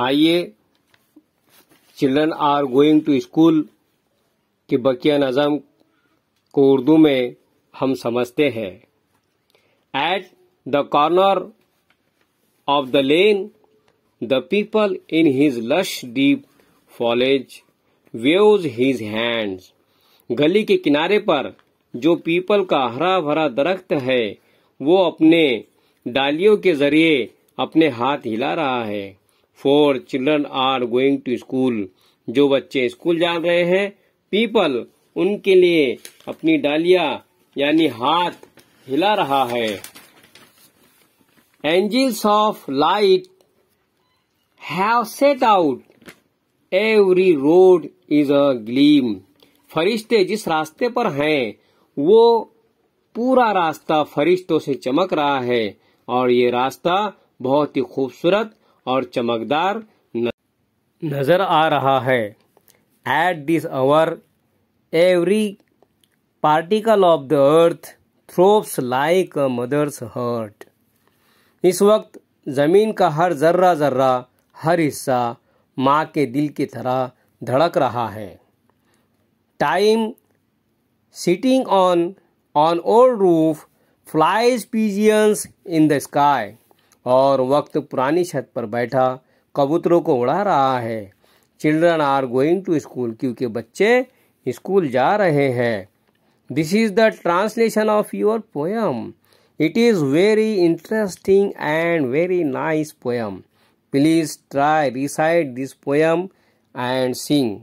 आइए children are going to school के बकिया नज़म को उर्दू में हम समझते हैं at the corner of the lane the peepal in his lush deep foliage waves his hands गली के किनारे पर जो पीपल का हरा भरा दरख्त है वो अपने डालियों के जरिए अपने हाथ हिला रहा है for children are going to school जो बच्चे स्कूल जा रहे हैं पीपल उनके लिए अपनी डालिया यानी हाथ हिला रहा है angels of light have set out every road is a gleam फरिश्ते जिस रास्ते पर हैं वो पूरा रास्ता फरिश्तों से चमक रहा है और ये रास्ता बहुत ही खूबसूरत और चमकदार नज़र आ रहा है at this hour every particle of the earth throbs like a mother's heart इस वक्त ज़मीन का हर जर्रा जर्रा हर हिस्सा माँ के दिल की तरह धड़क रहा है time sitting on on old roof flies pigeons in the sky और वक्त पुरानी छत पर बैठा कबूतरों को उड़ा रहा है children are going to school क्योंकि बच्चे स्कूल जा रहे हैं this is the translation of your poem it is very interesting and very nice poem please try recite this poem and Singh